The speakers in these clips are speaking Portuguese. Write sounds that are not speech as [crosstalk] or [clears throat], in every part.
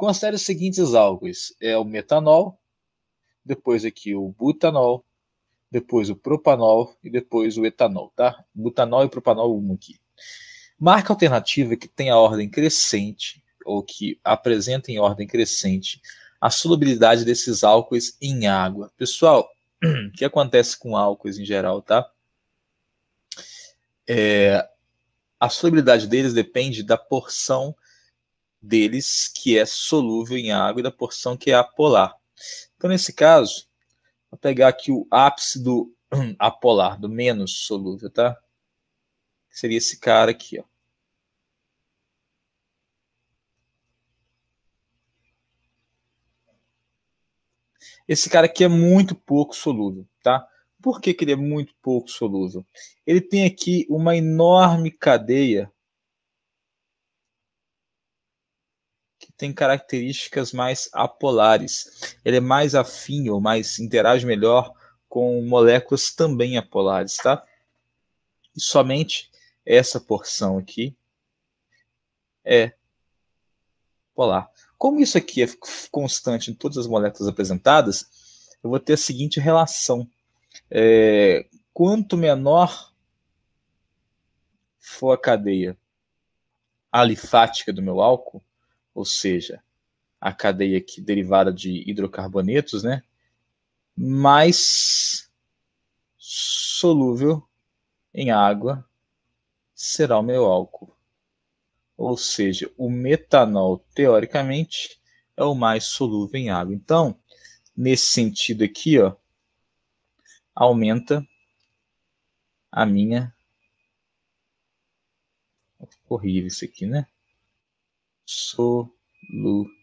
Considere os seguintes álcoois: é o metanol, depois aqui o butanol, depois o propanol e depois o etanol, tá? Butanol e propanol 1 aqui. Marca alternativa que tem a ordem crescente ou que apresenta em ordem crescente a solubilidade desses álcoois em água. Pessoal, [clears throat] o que acontece com álcoois em geral, tá? É, a solubilidade deles depende da porção deles que é solúvel em água e da porção que é apolar. Então, nesse caso, vou pegar aqui o ápice do apolar, [clears throat] do menos solúvel, tá? Seria esse cara aqui, ó. Esse cara aqui é muito pouco solúvel, tá? Por que, que ele é muito pouco solúvel? Ele tem aqui uma enorme cadeia que tem características mais apolares. Ele é mais afim ou mais interage melhor com moléculas também apolares, tá? E somente essa porção aqui é polar. Como isso aqui é constante em todas as moléculas apresentadas, eu vou ter a seguinte relação. É, quanto menor for a cadeia alifática do meu álcool, ou seja, a cadeia que derivada de hidrocarbonetos, né? Mais solúvel em água será o meu álcool. Ou seja, o metanol, teoricamente, é o mais solúvel em água. Então, nesse sentido aqui, ó, aumenta a minha. Horrível isso aqui, né? solubilidade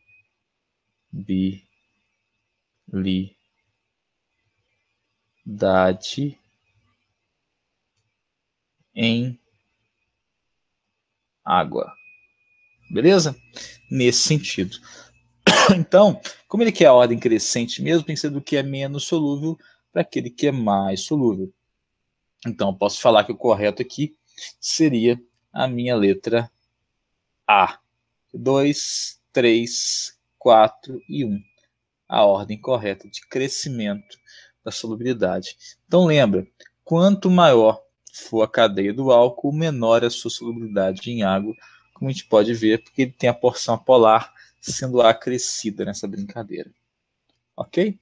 em água. Beleza? Nesse sentido. [coughs] Então, como ele quer a ordem crescente mesmo, tem que ser do que é menos solúvel para aquele que é mais solúvel. Então, posso falar que o correto aqui seria a minha letra A. 2, 3, 4 e 1. A ordem correta de crescimento da solubilidade. Então lembra, quanto maior for a cadeia do álcool, menor é a sua solubilidade em água, como a gente pode ver, porque ele tem a porção polar sendo acrescida nessa brincadeira. Ok?